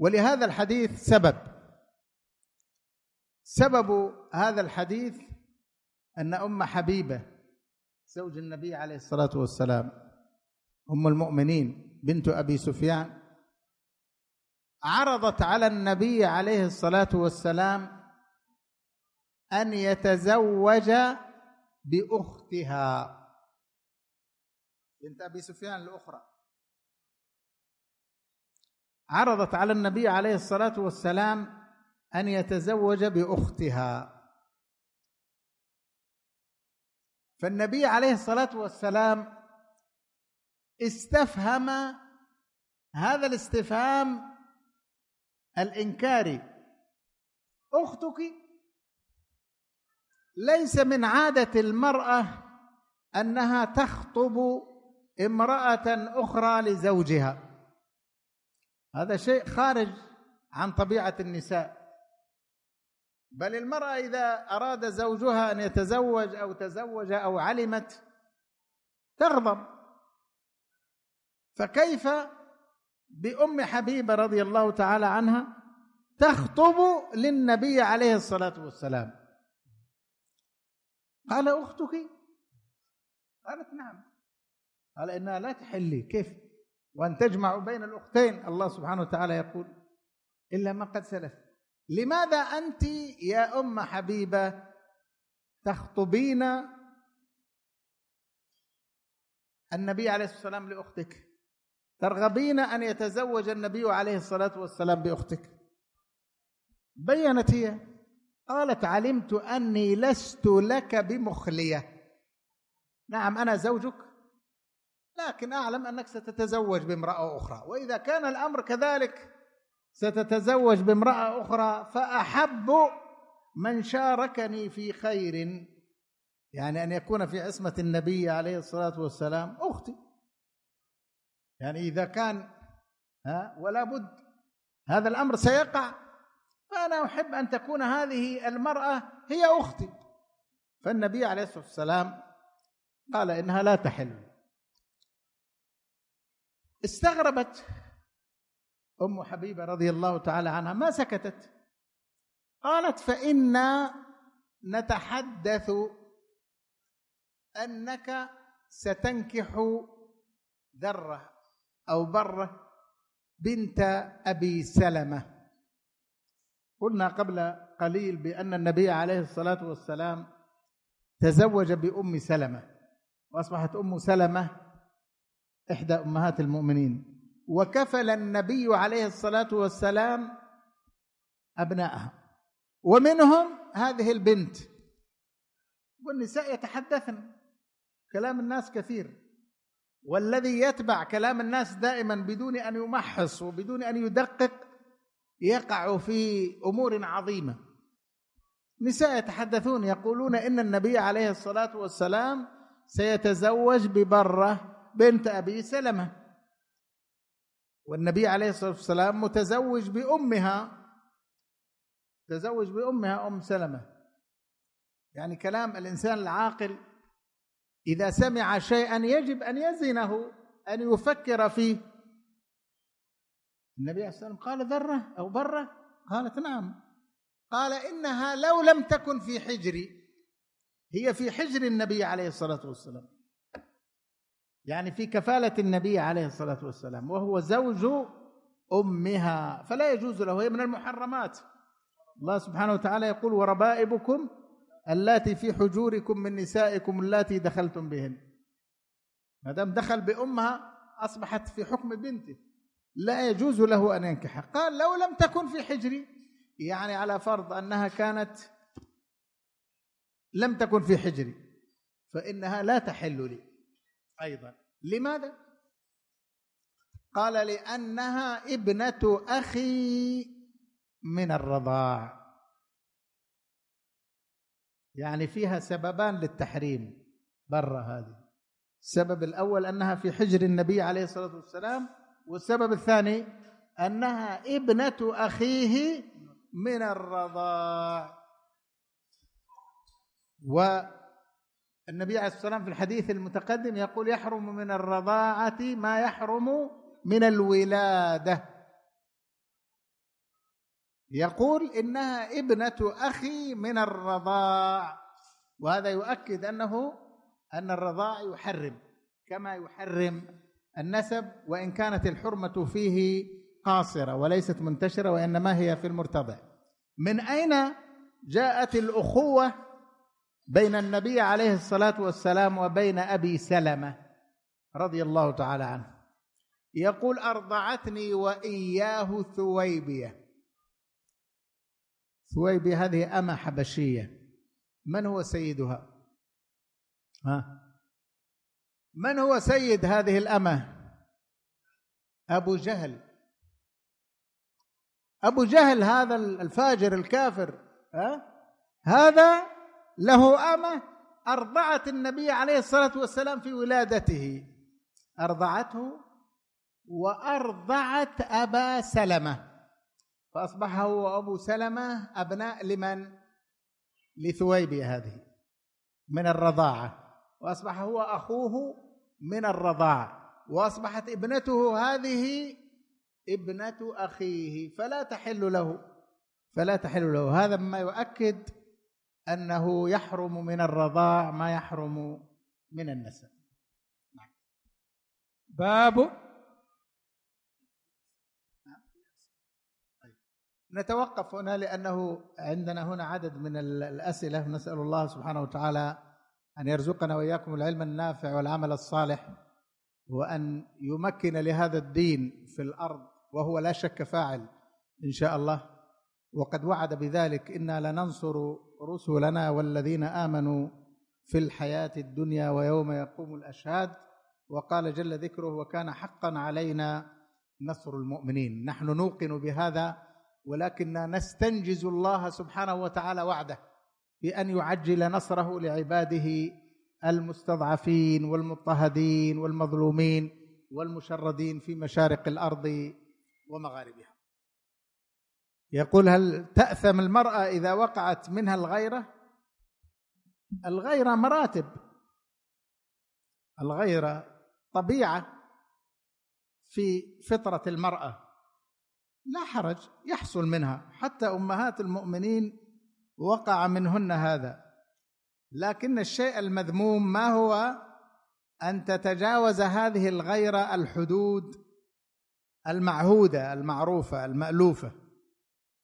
ولهذا الحديث سبب سبب هذا الحديث ان ام حبيبه زوج النبي عليه الصلاه والسلام ام المؤمنين بنت ابي سفيان عرضت على النبي عليه الصلاه والسلام ان يتزوج باختها بنت ابي سفيان الاخرى عرضت على النبي عليه الصلاه والسلام ان يتزوج باختها فالنبي عليه الصلاه والسلام استفهم هذا الاستفهام الانكاري اختك ليس من عاده المراه انها تخطب امراه اخرى لزوجها هذا شيء خارج عن طبيعه النساء بل المراه اذا اراد زوجها ان يتزوج او تزوج او علمت تغضب فكيف بام حبيبه رضي الله تعالى عنها تخطب للنبي عليه الصلاه والسلام قال اختك قالت نعم قال انها لا تحلي كيف وأن تجمع بين الأختين الله سبحانه وتعالى يقول إلا ما قد سلف لماذا أنت يا أم حبيبة تخطبين النبي عليه الصلاة والسلام لأختك ترغبين أن يتزوج النبي عليه الصلاة والسلام بأختك بينت هي قالت علمت أني لست لك بمخلية نعم أنا زوجك لكن اعلم انك ستتزوج بامراه اخرى واذا كان الامر كذلك ستتزوج بامراه اخرى فاحب من شاركني في خير يعني ان يكون في عصمه النبي عليه الصلاه والسلام اختي يعني اذا كان ها ولا بد هذا الامر سيقع فانا احب ان تكون هذه المراه هي اختي فالنبي عليه الصلاه والسلام قال انها لا تحل استغربت ام حبيبه رضي الله تعالى عنها ما سكتت قالت فانا نتحدث انك ستنكح ذره او بره بنت ابي سلمه قلنا قبل قليل بان النبي عليه الصلاه والسلام تزوج بام سلمه واصبحت ام سلمه إحدى أمهات المؤمنين وكفل النبي عليه الصلاة والسلام ابناءها ومنهم هذه البنت والنساء يتحدثن كلام الناس كثير والذي يتبع كلام الناس دائما بدون ان يمحص وبدون ان يدقق يقع في امور عظيمه نساء يتحدثون يقولون ان النبي عليه الصلاه والسلام سيتزوج ببره بنت أبي سلمة والنبي عليه الصلاة والسلام متزوج بأمها تزوج بأمها أم سلمة يعني كلام الإنسان العاقل إذا سمع شيئا يجب أن يزنه أن يفكر فيه النبي عليه الصلاة والسلام قال ذرة أو برة قالت نعم قال إنها لو لم تكن في حجري هي في حجر النبي عليه الصلاة والسلام يعني في كفالة النبي عليه الصلاة والسلام وهو زوج أمها فلا يجوز له هي من المحرمات الله سبحانه وتعالى يقول وربائبكم اللاتي في حجوركم من نسائكم اللاتي دخلتم بهن ما دام دخل بأمها أصبحت في حكم بنته لا يجوز له أن ينكح قال لو لم تكن في حجري يعني على فرض أنها كانت لم تكن في حجري فإنها لا تحل لي أيضا لماذا؟ قال لأنها ابنة أخي من الرضاع يعني فيها سببان للتحريم برا هذه السبب الأول أنها في حجر النبي عليه الصلاة والسلام والسبب الثاني أنها ابنة أخيه من الرضاع و النبي عليه الصلاة والسلام في الحديث المتقدم يقول يحرم من الرضاعة ما يحرم من الولادة يقول إنها ابنة أخي من الرضاع وهذا يؤكد أنه أن الرضاع يحرم كما يحرم النسب وإن كانت الحرمة فيه قاصرة وليست منتشرة وإنما هي في المرتضع من أين جاءت الأخوة بين النبي عليه الصلاه والسلام وبين ابي سلمه رضي الله تعالى عنه يقول ارضعتني واياه ثويبيه ثويبيه هذه امه حبشيه من هو سيدها ها من هو سيد هذه الامه ابو جهل ابو جهل هذا الفاجر الكافر ها هذا له أمة أرضعت النبي عليه الصلاة والسلام في ولادته أرضعته وأرضعت أبا سلمة فأصبح هو أبو سلمة أبناء لمن؟ لثويبية هذه من الرضاعة وأصبح هو أخوه من الرضاعة وأصبحت ابنته هذه ابنة أخيه فلا تحل له فلا تحل له هذا مما يؤكد انه يحرم من الرضاع ما يحرم من النسب نعم. باب طيب. نتوقف هنا لانه عندنا هنا عدد من الاسئله نسال الله سبحانه وتعالى ان يرزقنا واياكم العلم النافع والعمل الصالح وان يمكن لهذا الدين في الارض وهو لا شك فاعل ان شاء الله وقد وعد بذلك انا لننصر رسلنا والذين امنوا في الحياه الدنيا ويوم يقوم الاشهاد وقال جل ذكره وكان حقا علينا نصر المؤمنين نحن نوقن بهذا ولكننا نستنجز الله سبحانه وتعالى وعده بان يعجل نصره لعباده المستضعفين والمضطهدين والمظلومين والمشردين في مشارق الارض ومغاربها يقول هل تأثم المرأة إذا وقعت منها الغيرة الغيرة مراتب الغيرة طبيعة في فطرة المرأة لا حرج يحصل منها حتى أمهات المؤمنين وقع منهن هذا لكن الشيء المذموم ما هو أن تتجاوز هذه الغيرة الحدود المعهودة المعروفة المألوفة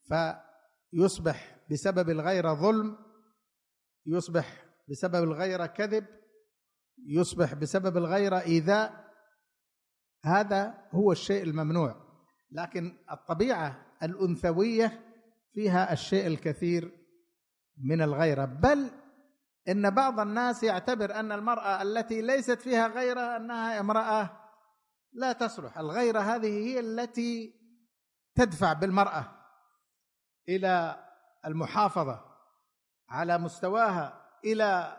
فيصبح بسبب الغيرة ظلم يصبح بسبب الغيرة كذب يصبح بسبب الغيرة إيذاء هذا هو الشيء الممنوع لكن الطبيعة الأنثوية فيها الشيء الكثير من الغيرة بل إن بعض الناس يعتبر أن المرأة التي ليست فيها غيرة أنها امرأة لا تصلح الغيرة هذه هي التي تدفع بالمرأة الى المحافظه على مستواها الى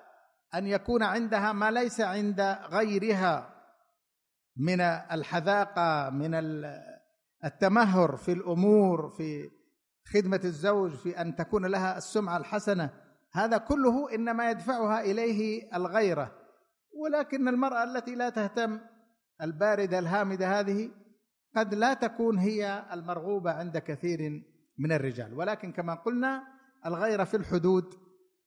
ان يكون عندها ما ليس عند غيرها من الحذاقه من التمهر في الامور في خدمه الزوج في ان تكون لها السمعه الحسنه هذا كله انما يدفعها اليه الغيره ولكن المراه التي لا تهتم البارده الهامده هذه قد لا تكون هي المرغوبه عند كثير من الرجال ولكن كما قلنا الغيرة في الحدود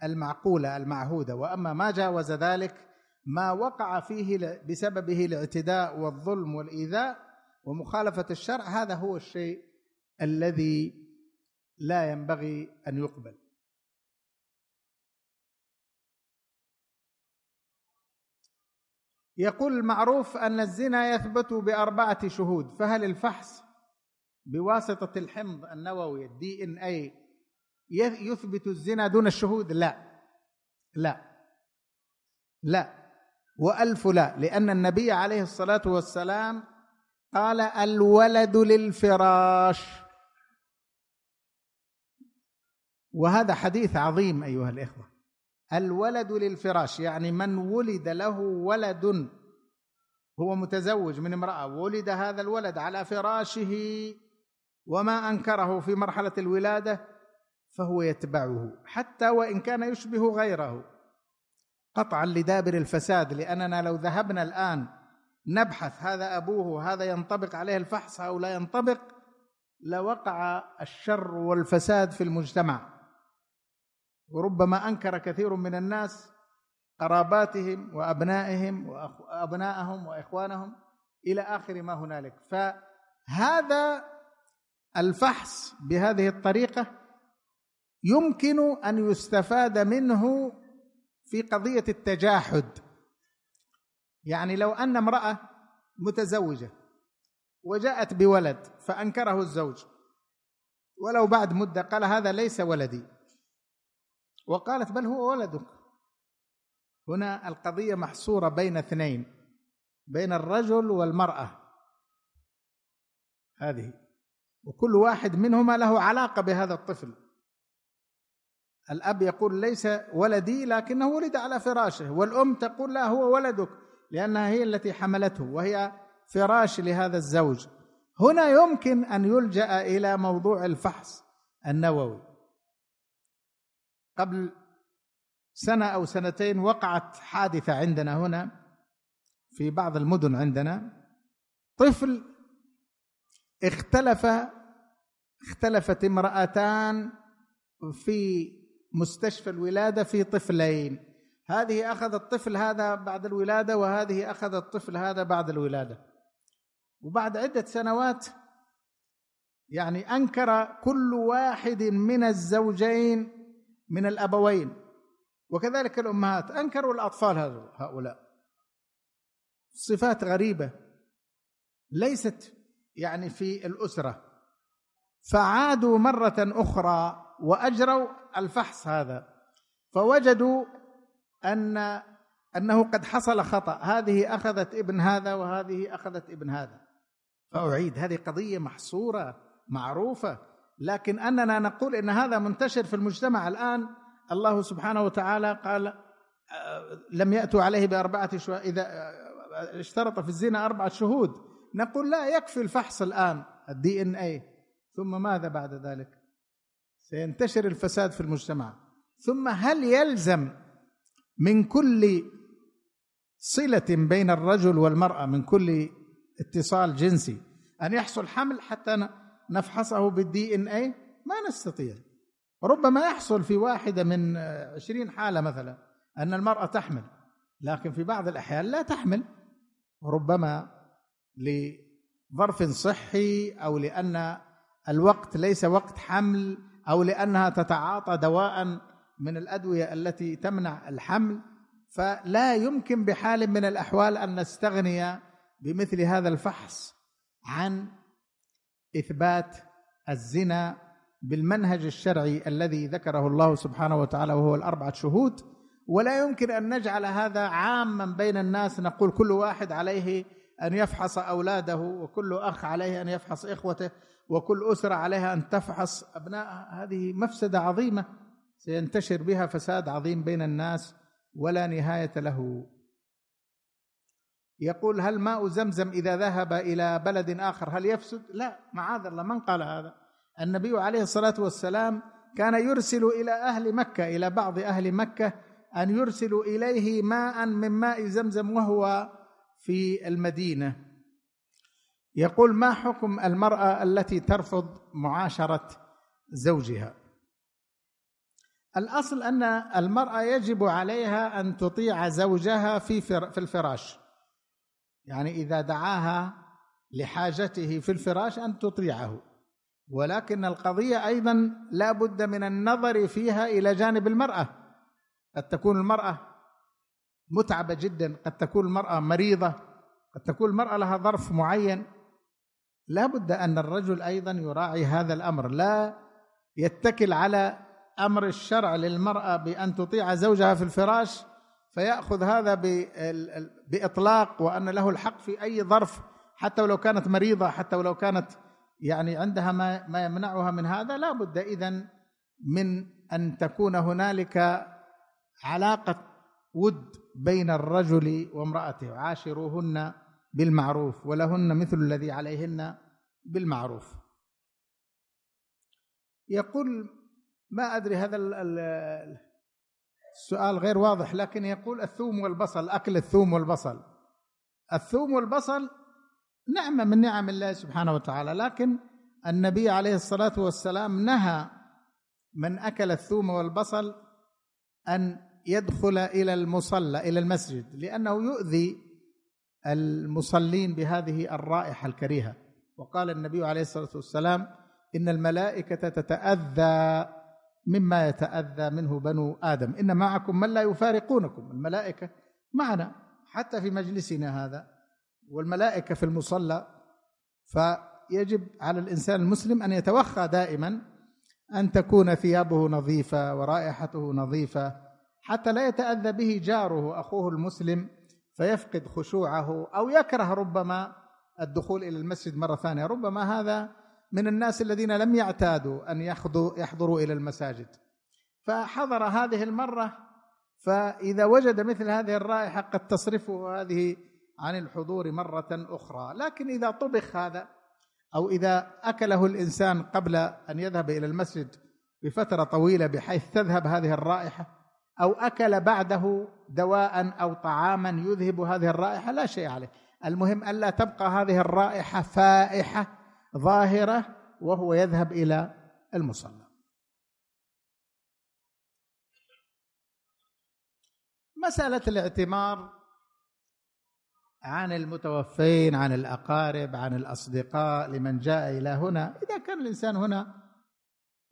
المعقولة المعهودة وأما ما جاوز ذلك ما وقع فيه بسببه الاعتداء والظلم والإيذاء ومخالفة الشرع هذا هو الشيء الذي لا ينبغي أن يقبل يقول المعروف أن الزنا يثبت بأربعة شهود فهل الفحص بواسطه الحمض النووي الدي ان اي يثبت الزنا دون الشهود لا لا لا والف لا لان النبي عليه الصلاه والسلام قال الولد للفراش وهذا حديث عظيم ايها الاخوه الولد للفراش يعني من ولد له ولد هو متزوج من امراه ولد هذا الولد على فراشه وما انكره في مرحله الولاده فهو يتبعه حتى وان كان يشبه غيره قطعا لدابر الفساد لاننا لو ذهبنا الان نبحث هذا ابوه هذا ينطبق عليه الفحص او لا ينطبق لوقع الشر والفساد في المجتمع وربما انكر كثير من الناس قراباتهم وابنائهم وابنائهم واخوانهم الى اخر ما هنالك فهذا الفحص بهذه الطريقه يمكن ان يستفاد منه في قضيه التجاحد يعني لو ان امراه متزوجه وجاءت بولد فانكره الزوج ولو بعد مده قال هذا ليس ولدي وقالت بل هو ولدك هنا القضيه محصوره بين اثنين بين الرجل والمراه هذه وكل واحد منهما له علاقه بهذا الطفل الاب يقول ليس ولدي لكنه ولد على فراشه والام تقول لا هو ولدك لانها هي التي حملته وهي فراش لهذا الزوج هنا يمكن ان يلجا الى موضوع الفحص النووي قبل سنه او سنتين وقعت حادثه عندنا هنا في بعض المدن عندنا طفل اختلف اختلفت امرأتان في مستشفى الولادة في طفلين هذه أخذت طفل هذا بعد الولادة وهذه أخذت طفل هذا بعد الولادة وبعد عدة سنوات يعني أنكر كل واحد من الزوجين من الأبوين وكذلك الأمهات أنكروا الأطفال هؤلاء صفات غريبة ليست يعني في الاسره فعادوا مره اخرى واجروا الفحص هذا فوجدوا ان انه قد حصل خطا هذه اخذت ابن هذا وهذه اخذت ابن هذا فاعيد هذه قضيه محصوره معروفه لكن اننا نقول ان هذا منتشر في المجتمع الان الله سبحانه وتعالى قال آه، لم ياتوا عليه باربعه شهود اذا آه، آه، اشترط في الزنا اربعه شهود نقول لا يكفي الفحص الآن الدي إن أي ثم ماذا بعد ذلك سينتشر الفساد في المجتمع ثم هل يلزم من كل صلة بين الرجل والمرأة من كل اتصال جنسي أن يحصل حمل حتى نفحصه بالدي إن أي ما نستطيع ربما يحصل في واحدة من عشرين حالة مثلا أن المرأة تحمل لكن في بعض الأحيان لا تحمل ربما لظرف صحي او لان الوقت ليس وقت حمل او لانها تتعاطى دواء من الادويه التي تمنع الحمل فلا يمكن بحال من الاحوال ان نستغني بمثل هذا الفحص عن اثبات الزنا بالمنهج الشرعي الذي ذكره الله سبحانه وتعالى وهو الاربعه شهود ولا يمكن ان نجعل هذا عاما بين الناس نقول كل واحد عليه ان يفحص اولاده وكل اخ عليه ان يفحص اخوته وكل اسره عليها ان تفحص أبناء هذه مفسده عظيمه سينتشر بها فساد عظيم بين الناس ولا نهايه له يقول هل ماء زمزم اذا ذهب الى بلد اخر هل يفسد لا معاذ الله من قال هذا النبي عليه الصلاه والسلام كان يرسل الى اهل مكه الى بعض اهل مكه ان يرسلوا اليه ماء من ماء زمزم وهو في المدينه يقول ما حكم المراه التي ترفض معاشره زوجها الاصل ان المراه يجب عليها ان تطيع زوجها في في الفراش يعني اذا دعاها لحاجته في الفراش ان تطيعه ولكن القضيه ايضا لا بد من النظر فيها الى جانب المراه قد تكون المراه متعبة جدا قد تكون المرأة مريضة قد تكون المرأة لها ظرف معين لا بد أن الرجل أيضا يراعي هذا الأمر لا يتكل على أمر الشرع للمرأة بأن تطيع زوجها في الفراش فيأخذ هذا بإطلاق وأن له الحق في أي ظرف حتى ولو كانت مريضة حتى ولو كانت يعني عندها ما, ما يمنعها من هذا لا بد إذن من أن تكون هنالك علاقة ود بين الرجل وامرأته عاشروهن بالمعروف ولهن مثل الذي عليهن بالمعروف يقول ما أدري هذا السؤال غير واضح لكن يقول الثوم والبصل أكل الثوم والبصل الثوم والبصل نعمة من نعم الله سبحانه وتعالى لكن النبي عليه الصلاة والسلام نهى من أكل الثوم والبصل أن يدخل الى المصلى الى المسجد لانه يؤذي المصلين بهذه الرائحه الكريهه وقال النبي عليه الصلاه والسلام ان الملائكه تتاذى مما يتاذى منه بنو ادم ان معكم من لا يفارقونكم الملائكه معنا حتى في مجلسنا هذا والملائكه في المصلى فيجب على الانسان المسلم ان يتوخى دائما ان تكون ثيابه نظيفه ورائحته نظيفه حتى لا يتأذى به جاره أخوه المسلم فيفقد خشوعه أو يكره ربما الدخول إلى المسجد مرة ثانية ربما هذا من الناس الذين لم يعتادوا أن يحضروا إلى المساجد فحضر هذه المرة فإذا وجد مثل هذه الرائحة قد تصرفه هذه عن الحضور مرة أخرى لكن إذا طبخ هذا أو إذا أكله الإنسان قبل أن يذهب إلى المسجد بفترة طويلة بحيث تذهب هذه الرائحة او اكل بعده دواء او طعاما يذهب هذه الرائحه لا شيء عليه المهم الا تبقى هذه الرائحه فائحه ظاهره وهو يذهب الى المصلى مساله الاعتمار عن المتوفين عن الاقارب عن الاصدقاء لمن جاء الى هنا اذا كان الانسان هنا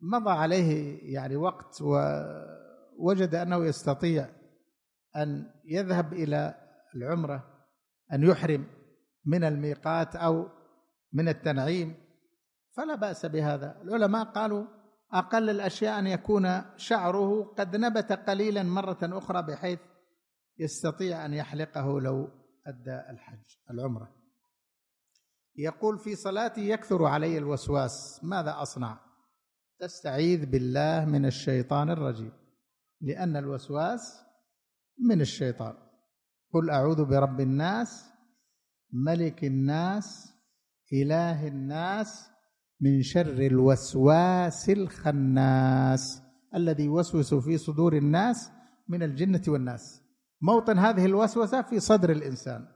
مضى عليه يعني وقت و وجد انه يستطيع ان يذهب الى العمره ان يحرم من الميقات او من التنعيم فلا باس بهذا العلماء قالوا اقل الاشياء ان يكون شعره قد نبت قليلا مره اخرى بحيث يستطيع ان يحلقه لو ادى الحج العمره يقول في صلاتي يكثر علي الوسواس ماذا اصنع تستعيذ بالله من الشيطان الرجيم لأن الوسواس من الشيطان قل أعوذ برب الناس ملك الناس إله الناس من شر الوسواس الخناس الذي يوسوس في صدور الناس من الجنة والناس موطن هذه الوسوسة في صدر الإنسان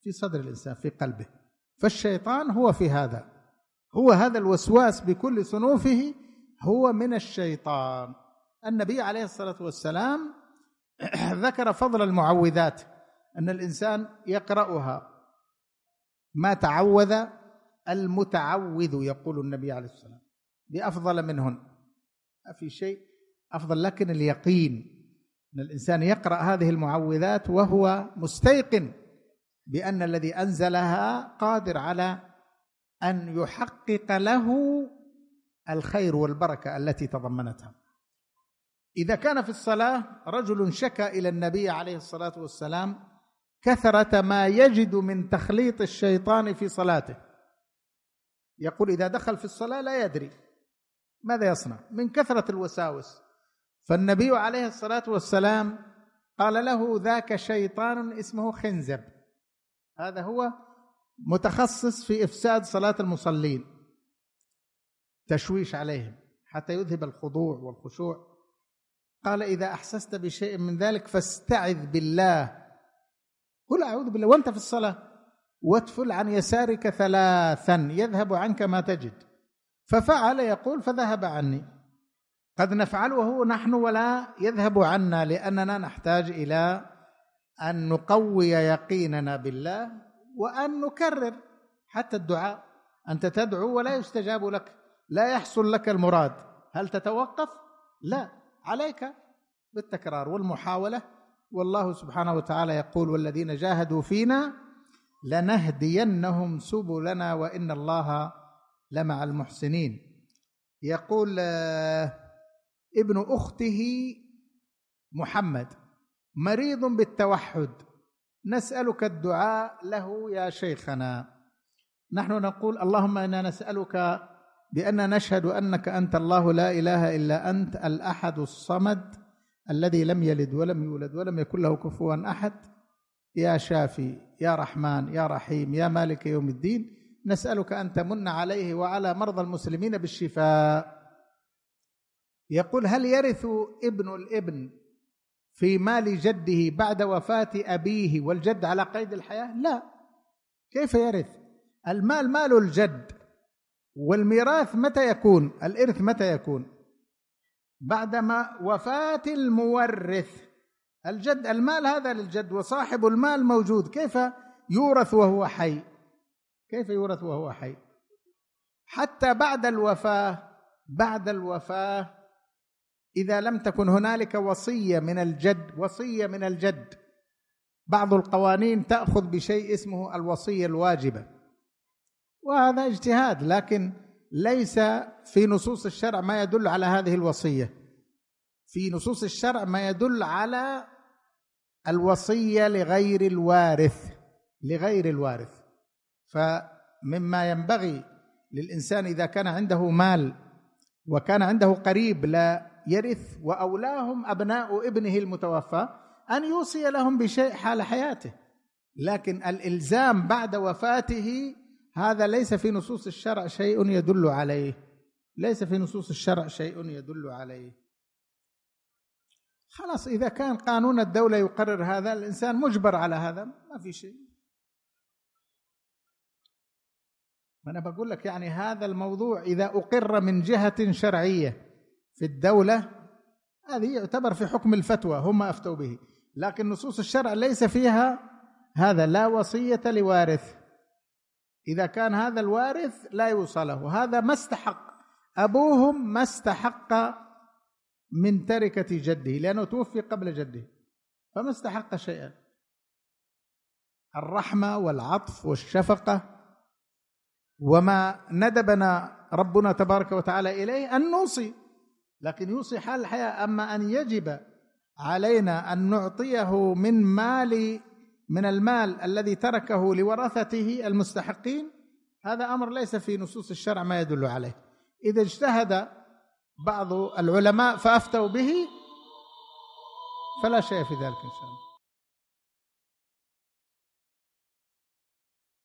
في صدر الإنسان في قلبه فالشيطان هو في هذا هو هذا الوسواس بكل صنوفه هو من الشيطان النبي عليه الصلاه والسلام ذكر فضل المعوذات ان الانسان يقراها ما تعوذ المتعوذ يقول النبي عليه الصلاه والسلام بافضل منهن ما في شيء افضل لكن اليقين ان الانسان يقرا هذه المعوذات وهو مستيقن بان الذي انزلها قادر على ان يحقق له الخير والبركه التي تضمنتها اذا كان في الصلاه رجل شكا الى النبي عليه الصلاه والسلام كثره ما يجد من تخليط الشيطان في صلاته يقول اذا دخل في الصلاه لا يدري ماذا يصنع من كثره الوساوس فالنبي عليه الصلاه والسلام قال له ذاك شيطان اسمه خنزب هذا هو متخصص في افساد صلاه المصلين تشويش عليهم حتى يذهب الخضوع والخشوع قال إذا أحسست بشيء من ذلك فاستعذ بالله قل أعوذ بالله وأنت في الصلاة واتفل عن يسارك ثلاثا يذهب عنك ما تجد ففعل يقول فذهب عني قد نفعله نحن ولا يذهب عنا لأننا نحتاج إلى أن نقوي يقيننا بالله وأن نكرر حتى الدعاء أنت تدعو ولا يستجاب لك لا يحصل لك المراد هل تتوقف؟ لا عليك بالتكرار والمحاوله والله سبحانه وتعالى يقول والذين جاهدوا فينا لنهدينهم سبلنا وان الله لمع المحسنين يقول آه، ابن اخته محمد مريض بالتوحد نسالك الدعاء له يا شيخنا نحن نقول اللهم انا نسالك بان نشهد انك انت الله لا اله الا انت الاحد الصمد الذي لم يلد ولم يولد ولم يكن له كفوا احد يا شافي يا رحمن يا رحيم يا مالك يوم الدين نسالك ان تمن عليه وعلى مرضى المسلمين بالشفاء يقول هل يرث ابن الابن في مال جده بعد وفاه ابيه والجد على قيد الحياه لا كيف يرث المال مال الجد والميراث متى يكون الإرث متى يكون بعدما وفاة المورث الجد المال هذا للجد وصاحب المال موجود كيف يورث وهو حي كيف يورث وهو حي حتى بعد الوفاه بعد الوفاه اذا لم تكن هنالك وصيه من الجد وصيه من الجد بعض القوانين تاخذ بشيء اسمه الوصيه الواجبه وهذا اجتهاد لكن ليس في نصوص الشرع ما يدل على هذه الوصيه في نصوص الشرع ما يدل على الوصيه لغير الوارث لغير الوارث فمما ينبغي للانسان اذا كان عنده مال وكان عنده قريب لا يرث واولاهم ابناء ابنه المتوفى ان يوصي لهم بشيء حال حياته لكن الالزام بعد وفاته هذا ليس في نصوص الشرع شيء يدل عليه ليس في نصوص الشرع شيء يدل عليه خلاص إذا كان قانون الدولة يقرر هذا الإنسان مجبر على هذا ما في شيء أنا بقول لك يعني هذا الموضوع إذا أقر من جهة شرعية في الدولة هذه يعتبر في حكم الفتوى هم أفتوا به لكن نصوص الشرع ليس فيها هذا لا وصية لوارث اذا كان هذا الوارث لا يوصى له هذا ما استحق ابوهم ما استحق من تركه جده لانه توفي قبل جده فما استحق شيئا الرحمه والعطف والشفقه وما ندبنا ربنا تبارك وتعالى اليه ان نوصي لكن يوصي حال الحياه اما ان يجب علينا ان نعطيه من مال من المال الذي تركه لورثته المستحقين هذا امر ليس في نصوص الشرع ما يدل عليه اذا اجتهد بعض العلماء فافتوا به فلا شيء في ذلك ان شاء الله